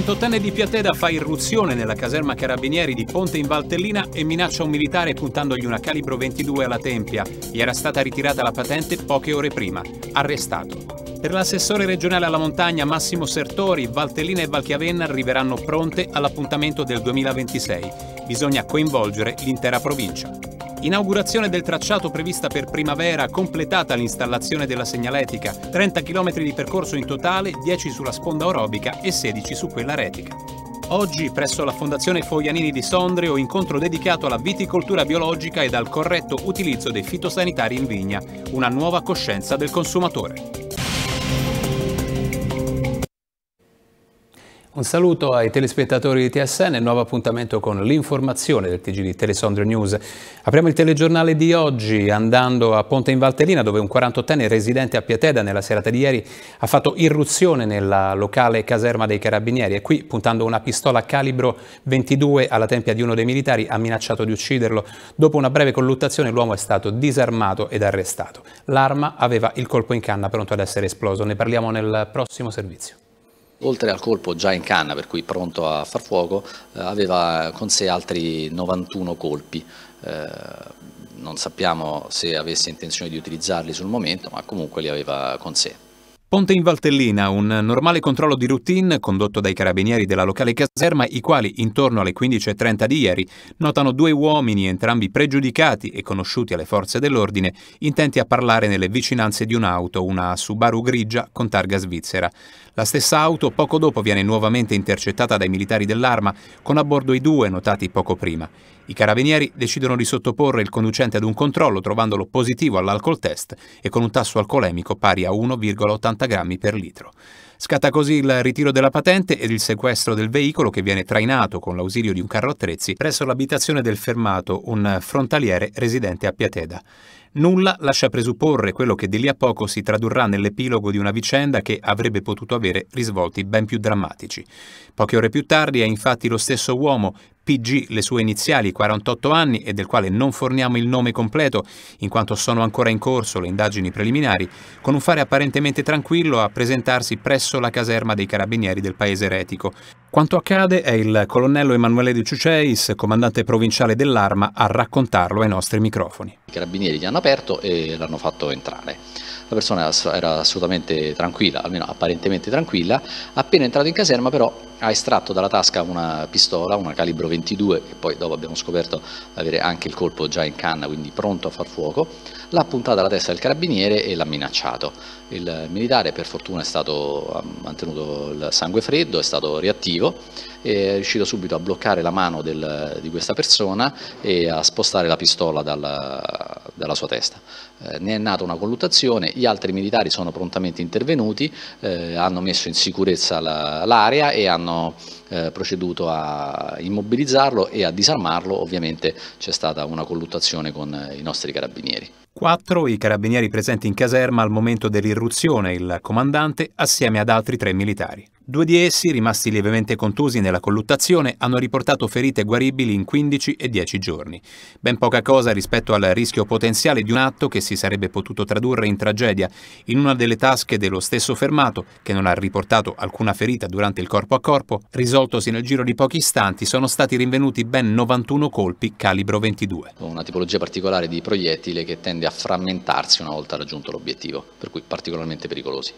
48enne di Piateda fa irruzione nella caserma carabinieri di Ponte in Valtellina e minaccia un militare puntandogli una calibro 22 alla tempia. Gli era stata ritirata la patente poche ore prima. Arrestato. Per l'assessore regionale alla montagna Massimo Sertori, Valtellina e Valchiavenna arriveranno pronte all'appuntamento del 2026. Bisogna coinvolgere l'intera provincia. Inaugurazione del tracciato prevista per primavera, completata l'installazione della segnaletica, 30 km di percorso in totale, 10 sulla sponda orobica e 16 su quella retica. Oggi, presso la Fondazione Foglianini di Sondrio, incontro dedicato alla viticoltura biologica ed al corretto utilizzo dei fitosanitari in vigna, una nuova coscienza del consumatore. Un saluto ai telespettatori di TSN, nuovo appuntamento con l'informazione del TG di Telesondrio News. Apriamo il telegiornale di oggi andando a Ponte in Valtellina dove un 48enne residente a Pieteda nella serata di ieri ha fatto irruzione nella locale caserma dei carabinieri e qui puntando una pistola calibro 22 alla tempia di uno dei militari ha minacciato di ucciderlo. Dopo una breve colluttazione l'uomo è stato disarmato ed arrestato. L'arma aveva il colpo in canna pronto ad essere esploso. Ne parliamo nel prossimo servizio. Oltre al colpo già in canna, per cui pronto a far fuoco, eh, aveva con sé altri 91 colpi. Eh, non sappiamo se avesse intenzione di utilizzarli sul momento, ma comunque li aveva con sé. Ponte in Valtellina, un normale controllo di routine condotto dai carabinieri della locale caserma, i quali intorno alle 15.30 di ieri notano due uomini, entrambi pregiudicati e conosciuti alle forze dell'ordine, intenti a parlare nelle vicinanze di un'auto, una Subaru grigia con targa svizzera. La stessa auto poco dopo viene nuovamente intercettata dai militari dell'arma, con a bordo i due notati poco prima. I carabinieri decidono di sottoporre il conducente ad un controllo trovandolo positivo all'alcol test e con un tasso alcolemico pari a 1,80 grammi per litro. Scatta così il ritiro della patente ed il sequestro del veicolo che viene trainato con l'ausilio di un carro attrezzi presso l'abitazione del fermato, un frontaliere residente a Piateda. Nulla lascia presupporre quello che di lì a poco si tradurrà nell'epilogo di una vicenda che avrebbe potuto avere risvolti ben più drammatici. Poche ore più tardi è infatti lo stesso uomo, PG le sue iniziali, 48 anni, e del quale non forniamo il nome completo, in quanto sono ancora in corso le indagini preliminari, con un fare apparentemente tranquillo a presentarsi presso la caserma dei carabinieri del paese retico. Quanto accade è il colonnello Emanuele Di Ciuceis, comandante provinciale dell'Arma, a raccontarlo ai nostri microfoni. I carabinieri gli hanno aperto e l'hanno fatto entrare la persona era assolutamente tranquilla, almeno apparentemente tranquilla, appena entrato in caserma però ha estratto dalla tasca una pistola, una calibro 22, che poi dopo abbiamo scoperto avere anche il colpo già in canna, quindi pronto a far fuoco, l'ha puntata alla testa del carabiniere e l'ha minacciato. Il militare per fortuna è stato, ha mantenuto il sangue freddo, è stato reattivo, è riuscito subito a bloccare la mano del, di questa persona e a spostare la pistola dalla, dalla sua testa. Eh, ne è nata una colluttazione, gli altri militari sono prontamente intervenuti, eh, hanno messo in sicurezza l'area la, e hanno eh, proceduto a immobilizzarlo e a disarmarlo, ovviamente c'è stata una colluttazione con i nostri carabinieri. Quattro i carabinieri presenti in caserma al momento dell'irruzione, il comandante assieme ad altri tre militari. Due di essi, rimasti lievemente contusi nella colluttazione, hanno riportato ferite guaribili in 15 e 10 giorni. Ben poca cosa rispetto al rischio potenziale di un atto che si sarebbe potuto tradurre in tragedia. In una delle tasche dello stesso fermato, che non ha riportato alcuna ferita durante il corpo a corpo, risoltosi nel giro di pochi istanti, sono stati rinvenuti ben 91 colpi calibro 22. Una tipologia particolare di proiettile che tende a frammentarsi una volta raggiunto l'obiettivo, per cui particolarmente pericolosi.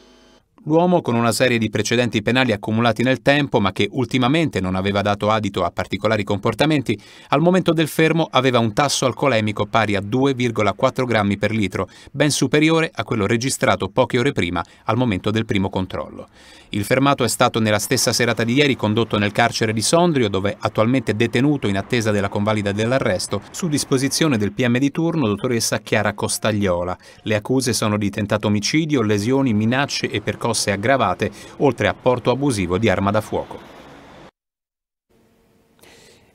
L'uomo, con una serie di precedenti penali accumulati nel tempo, ma che ultimamente non aveva dato adito a particolari comportamenti, al momento del fermo aveva un tasso alcolemico pari a 2,4 grammi per litro, ben superiore a quello registrato poche ore prima al momento del primo controllo. Il fermato è stato nella stessa serata di ieri condotto nel carcere di Sondrio, dove attualmente è detenuto in attesa della convalida dell'arresto, su disposizione del PM di turno, dottoressa Chiara Costagliola. Le accuse sono di tentato omicidio, lesioni, minacce e percosse mosse aggravate, oltre a porto abusivo di arma da fuoco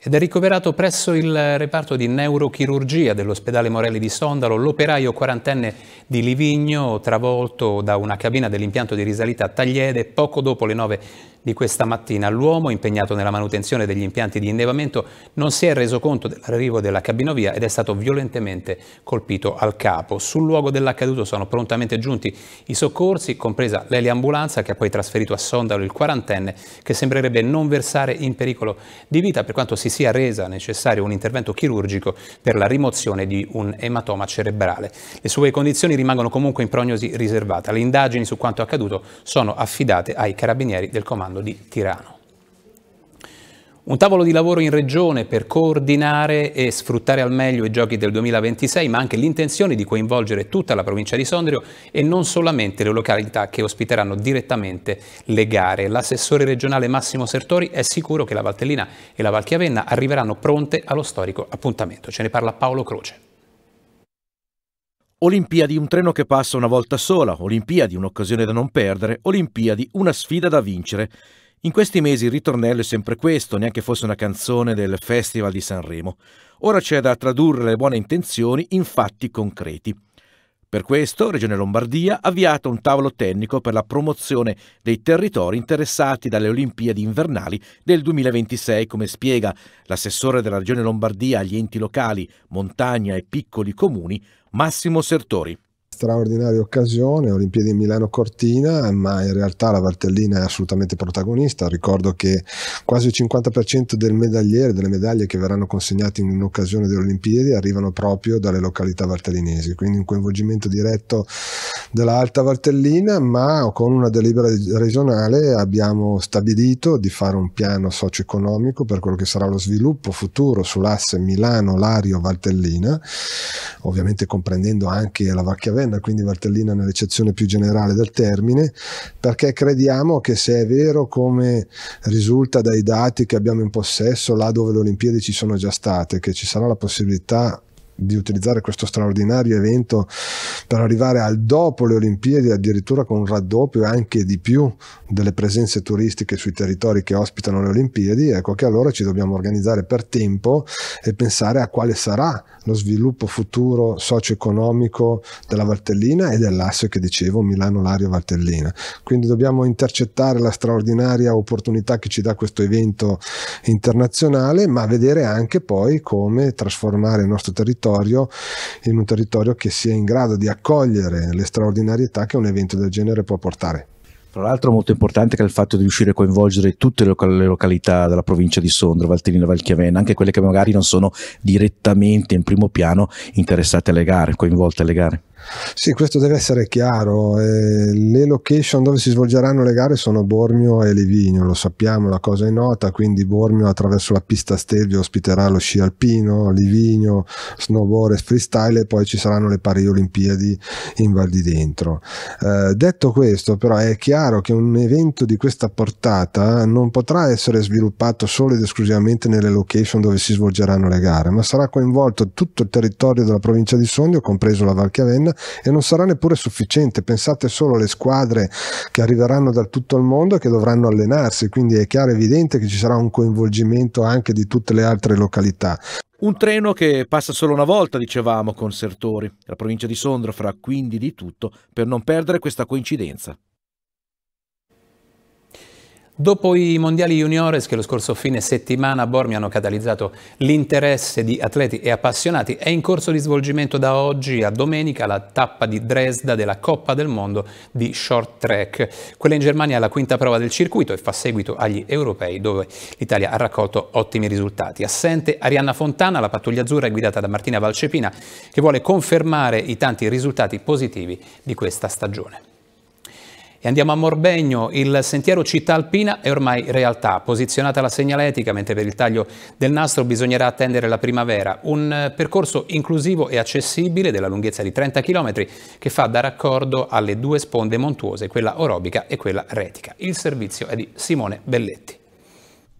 ed è ricoverato presso il reparto di neurochirurgia dell'ospedale Morelli di Sondalo l'operaio quarantenne di Livigno travolto da una cabina dell'impianto di risalita a Tagliede poco dopo le 9 di questa mattina. L'uomo, impegnato nella manutenzione degli impianti di innevamento, non si è reso conto dell'arrivo della cabinovia ed è stato violentemente colpito al capo. Sul luogo dell'accaduto sono prontamente giunti i soccorsi, compresa l'eliambulanza che ha poi trasferito a Sondalo il quarantenne, che sembrerebbe non versare in pericolo di vita per quanto si sia resa necessario un intervento chirurgico per la rimozione di un ematoma cerebrale. Le sue condizioni rimangono comunque in prognosi riservata. Le indagini su quanto accaduto sono affidate ai carabinieri del comando parlando di Tirano. Un tavolo di lavoro in regione per coordinare e sfruttare al meglio i giochi del 2026, ma anche l'intenzione di coinvolgere tutta la provincia di Sondrio e non solamente le località che ospiteranno direttamente le gare. L'assessore regionale Massimo Sertori è sicuro che la Valtellina e la Valchiavenna arriveranno pronte allo storico appuntamento. Ce ne parla Paolo Croce. Olimpiadi, un treno che passa una volta sola, Olimpiadi, un'occasione da non perdere, Olimpiadi, una sfida da vincere. In questi mesi il ritornello è sempre questo, neanche fosse una canzone del Festival di Sanremo. Ora c'è da tradurre le buone intenzioni in fatti concreti. Per questo Regione Lombardia ha avviato un tavolo tecnico per la promozione dei territori interessati dalle Olimpiadi invernali del 2026, come spiega l'assessore della Regione Lombardia agli enti locali, montagna e piccoli comuni, Massimo Sertori straordinaria occasione, Olimpiadi Milano Cortina, ma in realtà la Valtellina è assolutamente protagonista. Ricordo che quasi il 50% del medagliere, delle medaglie che verranno consegnate in occasione delle Olimpiadi arrivano proprio dalle località valtellinesi, quindi un coinvolgimento diretto dell'Alta Valtellina, ma con una delibera regionale abbiamo stabilito di fare un piano socio-economico per quello che sarà lo sviluppo futuro sull'asse Milano-Lario-Valtellina, ovviamente comprendendo anche la Vacchiavenna Vartellina, quindi Vartellina nell'eccezione più generale del termine, perché crediamo che se è vero come risulta dai dati che abbiamo in possesso, là dove le Olimpiadi ci sono già state, che ci sarà la possibilità di utilizzare questo straordinario evento per arrivare al dopo le Olimpiadi, addirittura con un raddoppio e anche di più delle presenze turistiche sui territori che ospitano le Olimpiadi, ecco che allora ci dobbiamo organizzare per tempo e pensare a quale sarà lo sviluppo futuro socio-economico della Valtellina e dell'asse che dicevo Milano-Lario-Valtellina. Quindi dobbiamo intercettare la straordinaria opportunità che ci dà questo evento internazionale, ma vedere anche poi come trasformare il nostro territorio territorio, in un territorio che sia in grado di accogliere le straordinarietà che un evento del genere può portare. Tra l'altro molto importante che è il fatto di riuscire a coinvolgere tutte le, località della provincia di Sondrio, Valtellina, Valchiavenna, anche quelle che magari non sono direttamente in primo piano interessate alle gare, coinvolte alle gare. Sì, questo deve essere chiaro. Eh, le location dove si svolgeranno le gare sono Bormio e Livigno, lo sappiamo, la cosa è nota, quindi Bormio attraverso la pista Stelvio ospiterà lo sci alpino, Livigno, snowboard e freestyle e poi ci saranno le pari olimpiadi in Val di Dentro. Eh, detto questo però è chiaro che un evento di questa portata non potrà essere sviluppato solo ed esclusivamente nelle location dove si svolgeranno le gare, ma sarà coinvolto tutto il territorio della provincia di Sondrio, compreso la Val Chiavenna, e non sarà neppure sufficiente. Pensate solo alle squadre che arriveranno da tutto il mondo e che dovranno allenarsi, quindi è chiaro e evidente che ci sarà un coinvolgimento anche di tutte le altre località. Un treno che passa solo una volta, dicevamo, con Sertori, la provincia di Sondrio farà quindi di tutto per non perdere questa coincidenza. Dopo i mondiali juniores che lo scorso fine settimana a Bormi hanno catalizzato l'interesse di atleti e appassionati, è in corso di svolgimento da oggi a domenica la tappa di Dresda della Coppa del Mondo di Short Track. Quella in Germania è la quinta prova del circuito e fa seguito agli europei dove l'Italia ha raccolto ottimi risultati. Assente Arianna Fontana, la pattuglia azzurra è guidata da Martina Valcepina che vuole confermare i tanti risultati positivi di questa stagione. E andiamo a Morbegno, il sentiero città alpina è ormai realtà, posizionata la segnaletica, mentre per il taglio del nastro bisognerà attendere la primavera. Un eh, percorso inclusivo e accessibile della lunghezza di 30 km che fa da raccordo alle due sponde montuose, quella orobica e quella retica. Il servizio è di Simone Belletti.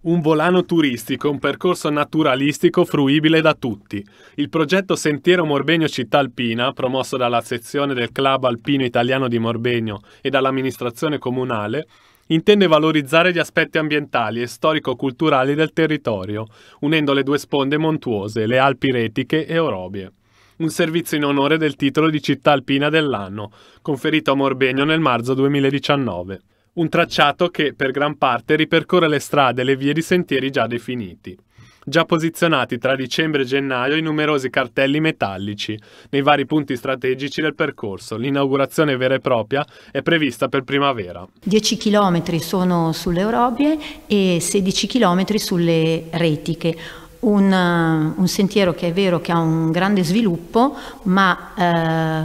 Un volano turistico, un percorso naturalistico fruibile da tutti. Il progetto Sentiero Morbegno Città Alpina, promosso dalla sezione del Club Alpino Italiano di Morbegno e dall'amministrazione comunale, intende valorizzare gli aspetti ambientali e storico-culturali del territorio, unendo le due sponde montuose, le Alpi Retiche e Orobie. Un servizio in onore del titolo di Città Alpina dell'anno, conferito a Morbegno nel marzo 2019 un tracciato che per gran parte ripercorre le strade e le vie di sentieri già definiti, già posizionati tra dicembre e gennaio i numerosi cartelli metallici nei vari punti strategici del percorso. L'inaugurazione vera e propria è prevista per primavera. 10 km sono sulle Orobie e 16 km sulle Retiche. Un, eh, un, sentiero che è vero che ha un grande sviluppo, ma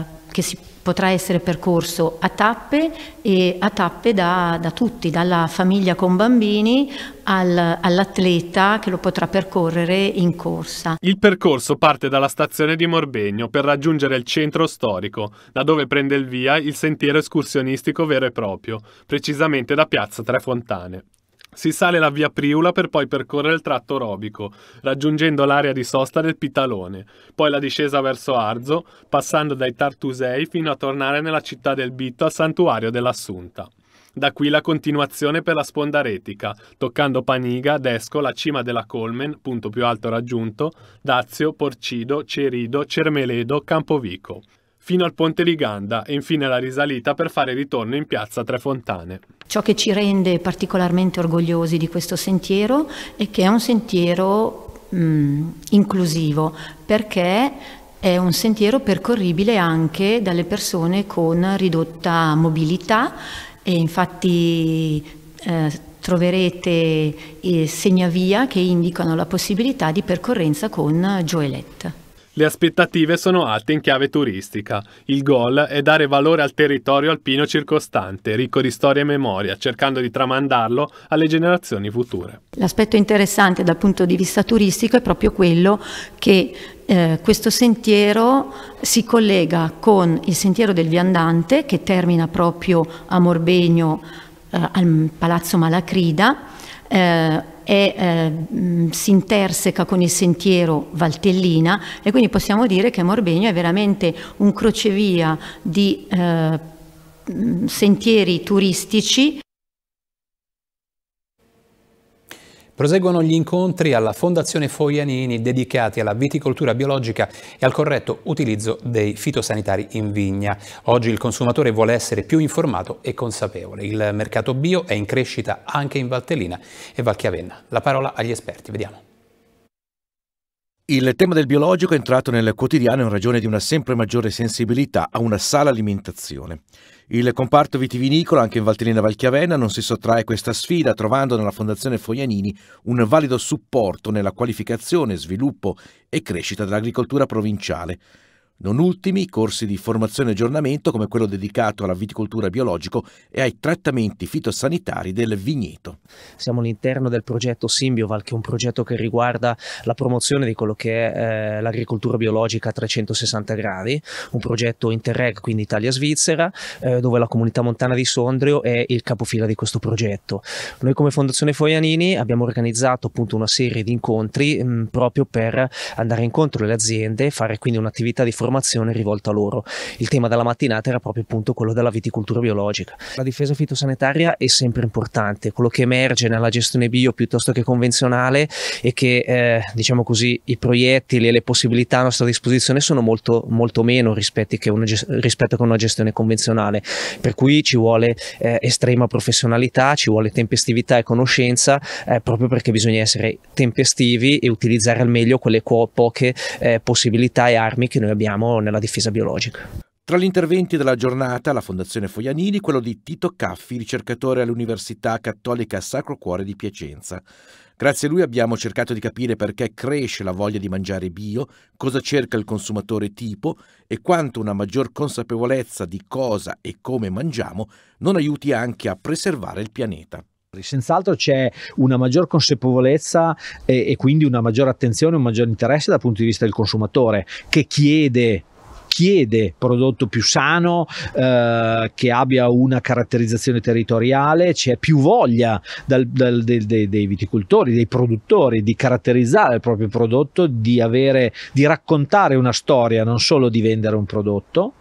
eh, che si può potrà essere percorso a tappe e a tappe da, da tutti, dalla famiglia con bambini al, all'atleta che lo potrà percorrere in corsa. Il percorso parte dalla stazione di Morbegno per raggiungere il centro storico, da dove prende il via il sentiero escursionistico vero e proprio, precisamente da piazza Tre Fontane. Si sale la via Priula per poi percorrere il tratto robico, raggiungendo l'area di sosta del Pitalone, poi la discesa verso Arzo, passando dai Tartusei fino a tornare nella città del Bitto al santuario dell'Assunta. Da qui la continuazione per la sponda retica, toccando Paniga, Desco, la cima della Colmen, punto più alto raggiunto, Dazio, Porcido, Cerido, Cermeledo, Campovico fino al Ponte Liganda e infine la risalita per fare ritorno in piazza Tre Fontane. Ciò che ci rende particolarmente orgogliosi di questo sentiero è che è un sentiero mh, mm, inclusivo perché è un sentiero percorribile anche dalle persone con ridotta mobilità e infatti eh, troverete eh, segnavia che indicano la possibilità di percorrenza con Joelette. Le aspettative sono alte in chiave turistica. Il goal è dare valore al territorio alpino circostante, ricco di storia e memoria, cercando di tramandarlo alle generazioni future. L'aspetto interessante dal punto di vista turistico è proprio quello che eh, questo sentiero si collega con il sentiero del viandante che termina proprio a Morbegno eh, al Palazzo Malacrida. Eh, e eh, si interseca con il sentiero Valtellina e quindi possiamo dire che Morbegno è veramente un crocevia di eh, sentieri turistici Proseguono gli incontri alla Fondazione Foglianini dedicati alla viticoltura biologica e al corretto utilizzo dei fitosanitari in vigna. Oggi il consumatore vuole essere più informato e consapevole. Il mercato bio è in crescita anche in Valtellina e Valchiavenna. La parola agli esperti, vediamo. Il tema del biologico è entrato nel quotidiano in ragione di una sempre maggiore sensibilità a una sala alimentazione. Il comparto vitivinicolo, anche in Valtellina Valchiavenna, non si sottrae a questa sfida, trovando nella Fondazione Foglianini un valido supporto nella qualificazione, sviluppo e crescita dell'agricoltura provinciale non ultimi corsi di formazione e aggiornamento come quello dedicato alla viticoltura biologico e ai trattamenti fitosanitari del vigneto. Siamo all'interno del progetto Simbioval che è un progetto che riguarda la promozione di quello che è eh, l'agricoltura biologica a 360 gradi, un progetto Interreg, quindi Italia-Svizzera, eh, dove la comunità montana di Sondrio è il capofila di questo progetto. Noi come Fondazione Foianini abbiamo organizzato appunto una serie di incontri mh, proprio per andare incontro alle aziende, fare quindi un'attività di formazione informazione rivolta loro. Il tema della mattinata era proprio appunto quello della viticoltura biologica. La difesa fitosanitaria è sempre importante, quello che emerge nella gestione bio piuttosto che convenzionale è che eh, diciamo così i proiettili e le possibilità a nostra disposizione sono molto, molto meno rispetto che una, rispetto a una gestione convenzionale, per cui ci vuole eh, estrema professionalità, ci vuole tempestività e conoscenza eh, proprio perché bisogna essere tempestivi e utilizzare al meglio quelle poche eh, possibilità e armi che noi abbiamo abbiamo nella difesa biologica. Tra gli interventi della giornata, la Fondazione Foglianini, quello di Tito Caffi, ricercatore all'Università Cattolica Sacro Cuore di Piacenza. Grazie a lui abbiamo cercato di capire perché cresce la voglia di mangiare bio, cosa cerca il consumatore tipo e quanto una maggior consapevolezza di cosa e come mangiamo non aiuti anche a preservare il pianeta. Senz'altro c'è una maggior consapevolezza e, e quindi una maggiore attenzione, un maggior interesse dal punto di vista del consumatore che chiede chiede prodotto più sano, eh, che abbia una caratterizzazione territoriale, c'è più voglia dal, dal, dei, dei, dei, viticoltori, dei produttori di caratterizzare il proprio prodotto, di, avere, di raccontare una storia, non solo di vendere un prodotto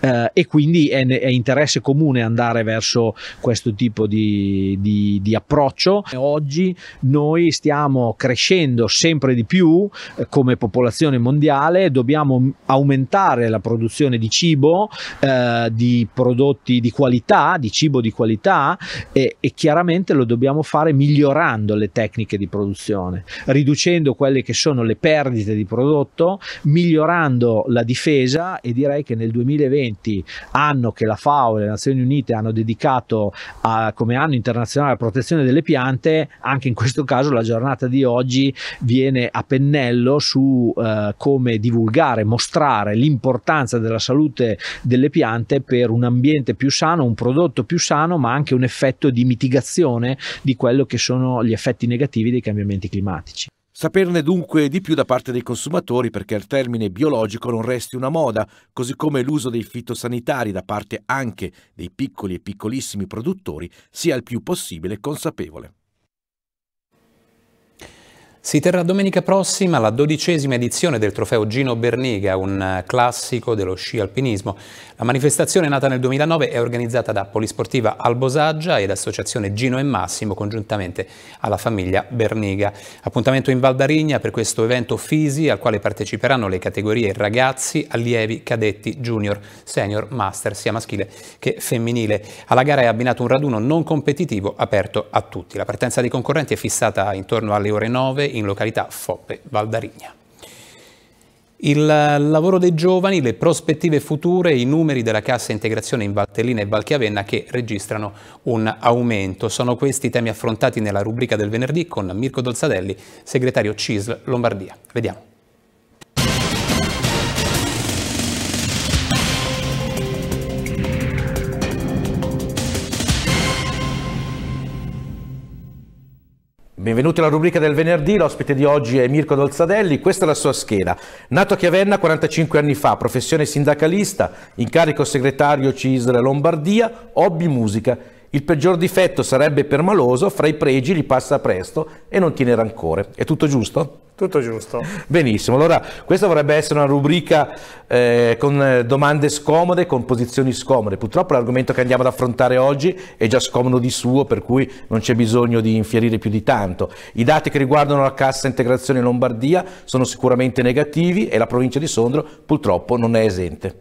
eh, e quindi è, è, interesse comune andare verso questo tipo di, di, di approccio. Oggi noi stiamo crescendo sempre di più eh, come popolazione mondiale, dobbiamo aumentare la produzione di cibo, eh, di prodotti di qualità, di cibo di qualità e, e chiaramente lo dobbiamo fare migliorando le tecniche di produzione, riducendo quelle che sono le perdite di prodotto, migliorando la difesa e direi che nel 2020, anno che la FAO e le Nazioni Unite hanno dedicato a, come anno internazionale alla protezione delle piante, anche in questo caso la giornata di oggi viene a pennello su eh, come divulgare, mostrare l'importanza l'importanza della salute delle piante per un ambiente più sano, un prodotto più sano, ma anche un effetto di mitigazione di quello che sono gli effetti negativi dei cambiamenti climatici. Saperne dunque di più da parte dei consumatori perché il termine biologico non resti una moda, così come l'uso dei fitosanitari da parte anche dei piccoli e piccolissimi produttori sia il più possibile consapevole. Si terrà domenica prossima la dodicesima edizione del trofeo Gino Berniga, un eh, classico dello sci alpinismo. La manifestazione nata nel 2009 è organizzata da Polisportiva Albosaggia ed Associazione Gino e Massimo congiuntamente alla famiglia Berniga. Appuntamento in Valdarigna per questo evento FISI al quale parteciperanno le categorie ragazzi, allievi, cadetti, junior, senior, master, sia maschile che femminile. Alla gara è abbinato un raduno non competitivo aperto a tutti. La partenza dei concorrenti è fissata intorno alle ore 9 in località Foppe Valdarigna. Il lavoro dei giovani, le prospettive future, i numeri della cassa integrazione in Valtellina e Valchiavenna che registrano un aumento. Sono questi i temi affrontati nella rubrica del venerdì con Mirko Dolzadelli, segretario CISL Lombardia. Vediamo. Benvenuti alla rubrica del venerdì, l'ospite di oggi è Mirko Dolzadelli, questa è la sua scheda. Nato a Chiavenna 45 anni fa, professione sindacalista, incarico segretario CISL Lombardia, hobby musica il peggior difetto sarebbe permaloso, fra i pregi li passa presto e non tiene rancore. È tutto giusto? Tutto giusto. Benissimo, allora questa vorrebbe essere una rubrica eh, con eh, domande scomode, con posizioni scomode. Purtroppo l'argomento che andiamo ad affrontare oggi è già scomodo di suo, per cui non c'è bisogno di infierire più di tanto. I dati che riguardano la cassa integrazione Lombardia sono sicuramente negativi e la provincia di Sondrio purtroppo non è esente.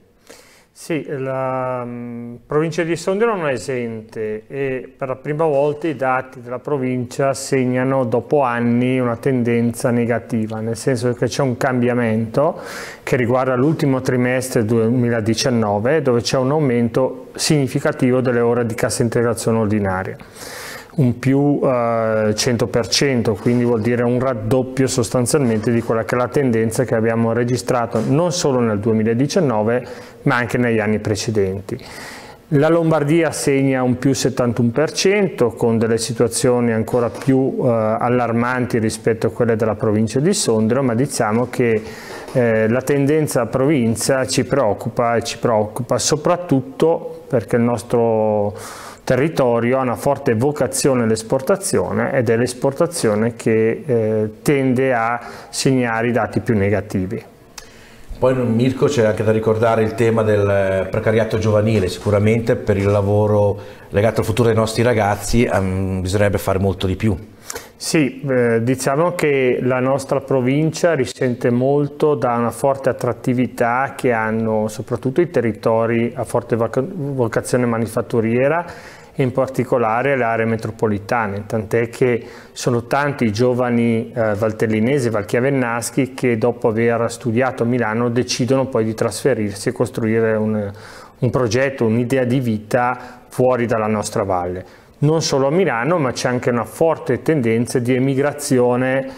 Sì, la mh, mm, provincia di Sondrio non è esente e per la prima volta i dati della provincia segnano dopo anni una tendenza negativa, nel senso che c'è un cambiamento che riguarda l'ultimo trimestre 2019 dove c'è un aumento significativo delle ore di cassa integrazione ordinaria un più eh, 100%, quindi vuol dire un raddoppio sostanzialmente di quella che è la tendenza che abbiamo registrato non solo nel 2019 ma anche negli anni precedenti. La Lombardia segna un più 71% con delle situazioni ancora più eh, allarmanti rispetto a quelle della provincia di Sondrio, ma diciamo che eh, la tendenza provincia ci preoccupa e ci preoccupa soprattutto perché il nostro territorio ha una forte vocazione all'esportazione ed è l'esportazione che eh, tende a segnare i dati più negativi. Poi Mirko c'è anche da ricordare il tema del precariato giovanile, sicuramente per il lavoro legato al futuro dei nostri ragazzi um, bisognerebbe fare molto di più. Sì, eh, diciamo che la nostra provincia risente molto da una forte attrattività che hanno soprattutto i territori a forte vocazione manifatturiera e in particolare le aree metropolitane, tant'è che sono tanti i giovani eh, valtellinesi, valchiavennaschi che dopo aver studiato a Milano decidono poi di trasferirsi e costruire un, un progetto, un'idea di vita fuori dalla nostra valle non solo a Milano, ma c'è anche una forte tendenza di emigrazione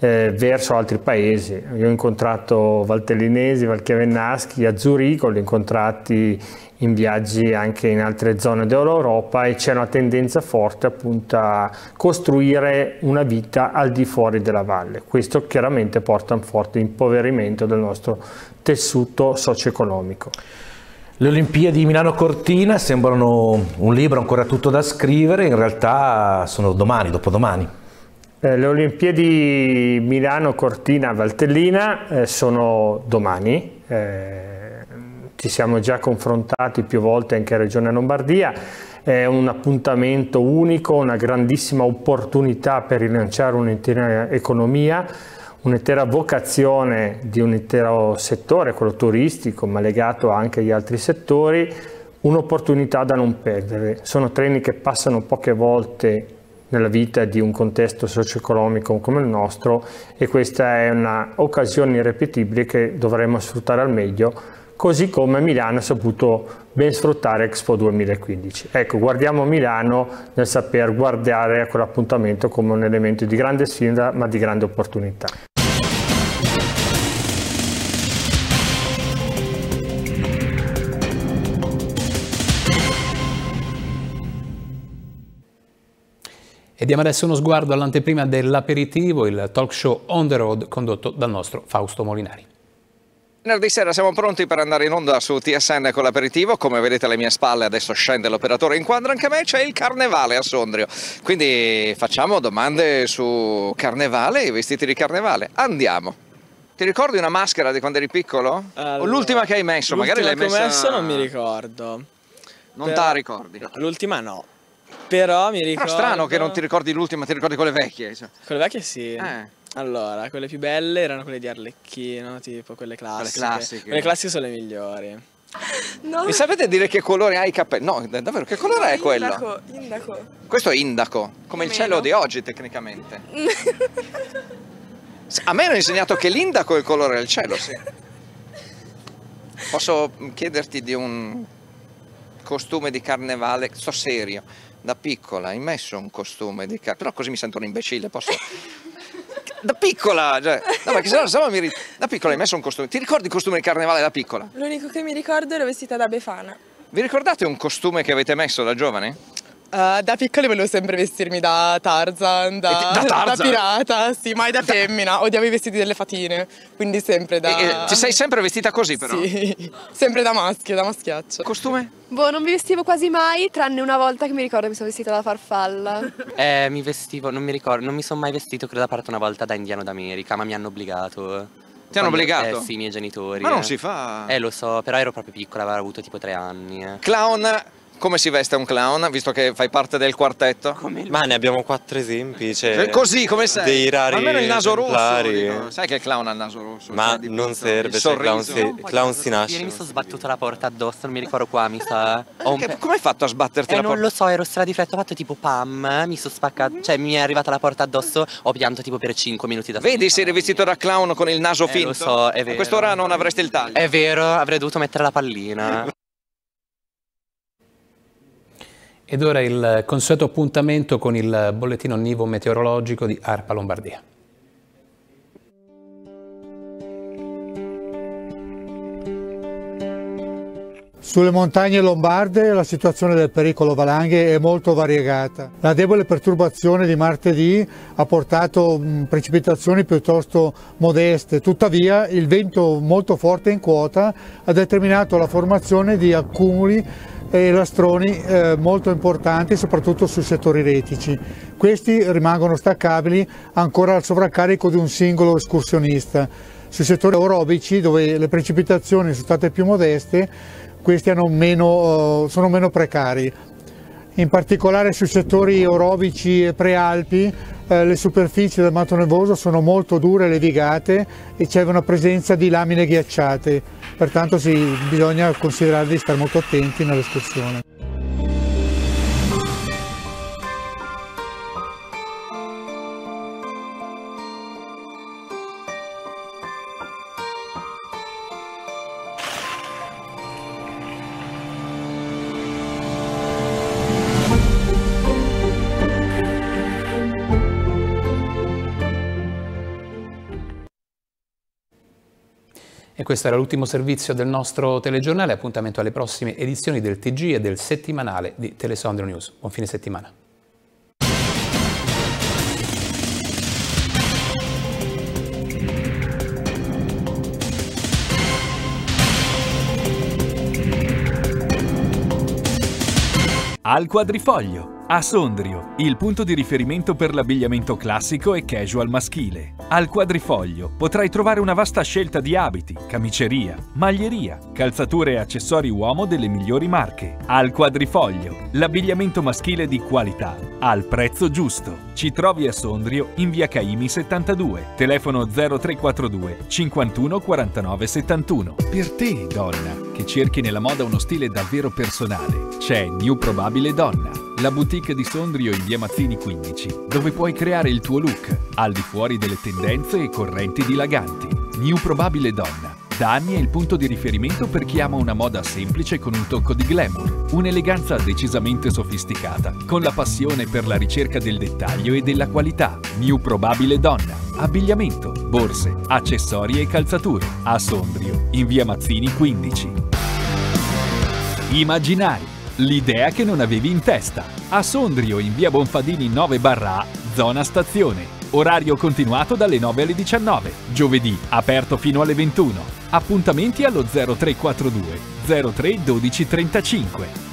eh, verso altri paesi. Io ho incontrato valtellinesi, valchiavennaschi, a Zurigo, li ho incontrati in viaggi anche in altre zone dell'Europa e c'è una tendenza forte appunto a costruire una vita al di fuori della valle. Questo chiaramente porta a un forte impoverimento del nostro tessuto socio-economico. Le Olimpiadi di Milano Cortina sembrano un libro ancora tutto da scrivere, in realtà sono domani, dopodomani. Eh, le Olimpiadi Milano Cortina Valtellina eh, sono domani. Eh, ci siamo già confrontati più volte anche a Regione Lombardia. È un appuntamento unico, una grandissima opportunità per rilanciare un'intera economia un'intera vocazione di un intero settore, quello turistico, ma legato anche agli altri settori, un'opportunità da non perdere. Sono treni che passano poche volte nella vita di un contesto socio-economico come il nostro e questa è un'occasione irrepetibile che dovremmo sfruttare al meglio, così come Milano ha saputo ben sfruttare Expo 2015. Ecco, guardiamo Milano nel saper guardare a quell'appuntamento come un elemento di grande sfida ma di grande opportunità. E diamo adesso uno sguardo all'anteprima dell'aperitivo, il talk show On The Road condotto dal nostro Fausto Molinari. Venerdì sera siamo pronti per andare in onda su TSN con l'aperitivo, come vedete alle mie spalle adesso scende l'operatore in quadro anche a me, c'è il carnevale a Sondrio, quindi facciamo domande su carnevale e vestiti di carnevale, andiamo. Ti ricordi una maschera di quando eri piccolo? Allora, l'ultima che hai messo? Magari l'hai messa... che ho messo non mi ricordo. Non te la ricordi? l'ultima no. Però mi ricordo... Ah, Però strano che non ti ricordi l'ultima, ti ricordi quelle vecchie. Cioè. Quelle vecchie sì. Eh. Allora, quelle più belle erano quelle di Arlecchino, tipo quelle classiche. Quelle classiche. Quelle classiche sono le migliori. No. Mi sapete dire che colore ha i capelli? No, davvero, che colore è quello? Indaco, indaco. Questo è indaco, come il cielo di oggi tecnicamente. A me hanno insegnato che l'indaco è il colore del cielo, sì. Posso chiederti di un costume di carnevale? Sto serio da piccola hai messo un costume di cacca, però così mi sento un imbecille, posso... da piccola! Cioè, no, perché sennò, sennò mi ri... Da piccola hai messo un costume, ti ricordi il costume di carnevale da piccola? L'unico che mi ricordo ero vestita da Befana. Vi ricordate un costume che avete messo da giovane? Uh, da piccoli volevo sempre vestirmi da Tarzan, da, da, Tarzan. da pirata, sì, mai da femmina. Odiavo i vestiti delle fatine, quindi sempre da... E, e, ti sei sempre vestita così però? Sì, sempre da maschio, da maschiaccio. Costume? Boh, non mi vestivo quasi mai, tranne una volta che mi ricordo mi sono vestita da farfalla. eh, mi vestivo, non mi ricordo, non mi sono mai vestito, credo, da parte una volta da indiano d'America, ma mi hanno obbligato. Ti hanno obbligato? Eh sì, i miei genitori. Ma non eh. si fa. Eh, lo so, però ero proprio piccola, avevo avuto tipo tre anni. Eh. Clown come si veste un clown, visto che fai parte del quartetto? Il... Ma ne abbiamo quattro esempi. Cioè, eh, Così, come sei? Dei rari Almeno il naso esemplari. rosso. Dico. Sai che il clown ha il naso rosso? Ma cioè, non pizzo, serve, cioè, clown, si, clown si nasce. Ieri mi sono sbattuta la porta addosso, non mi ricordo qua, mi sa... Eh. come hai fatto a sbatterti eh, la porta? non lo so, ero stra di fretta, ho fatto tipo pam, eh, mi sono spaccata, cioè mi è arrivata la porta addosso, ho pianto tipo per 5 minuti da Vedi, sei rivestito da clown con il naso eh, finto. lo so, è vero. A quest'ora non avresti il taglio. È vero, avrei dovuto mettere la pallina. Ed ora il consueto appuntamento con il bollettino nivo meteorologico di Arpa Lombardia. Sulle montagne lombarde la situazione del pericolo valanghe è molto variegata. La debole perturbazione di martedì ha portato precipitazioni piuttosto modeste, tuttavia il vento molto forte in quota ha determinato la formazione di accumuli e lastroni eh, molto importanti soprattutto sui settori retici. Questi rimangono staccabili ancora al sovraccarico di un singolo escursionista. Sui settori aerobici dove le precipitazioni sono state più modeste questi meno, eh, sono meno precari, in particolare sui settori orovici e prealpi eh, le superfici del manto nevoso sono molto dure, levigate e c'è una presenza di lamine ghiacciate, pertanto sì, bisogna considerare di stare molto attenti nell'escursione. questo era l'ultimo servizio del nostro telegiornale, appuntamento alle prossime edizioni del TG e del settimanale di Telesondro News. Buon fine settimana. Al quadrifoglio. A Sondrio, il punto di riferimento per l'abbigliamento classico e casual maschile. Al quadrifoglio potrai trovare una vasta scelta di abiti, camiceria, maglieria, calzature e accessori uomo delle migliori marche. Al quadrifoglio, l'abbigliamento maschile di qualità, al prezzo giusto. Ci trovi a Sondrio in via Caimi 72, telefono 0342 51 49 71. Per te, donna, che cerchi nella moda uno stile davvero personale, c'è New Probabile Donna la boutique di Sondrio in via Mazzini 15, dove puoi creare il tuo look, al di fuori delle tendenze e correnti dilaganti. New Probabile Donna. Da anni è il punto di riferimento per chi ama una moda semplice con un tocco di glamour, un'eleganza decisamente sofisticata, con la passione per la ricerca del dettaglio e della qualità. New Probabile Donna. Abbigliamento, borse, accessori e calzature. A Sondrio, in via Mazzini 15. Immaginari l'idea che non avevi in testa. A Sondrio, in via Bonfadini 9 barra A, zona stazione. Orario continuato dalle 9 alle 19. Giovedì, aperto fino alle 21. Appuntamenti allo 0342 03 12 35.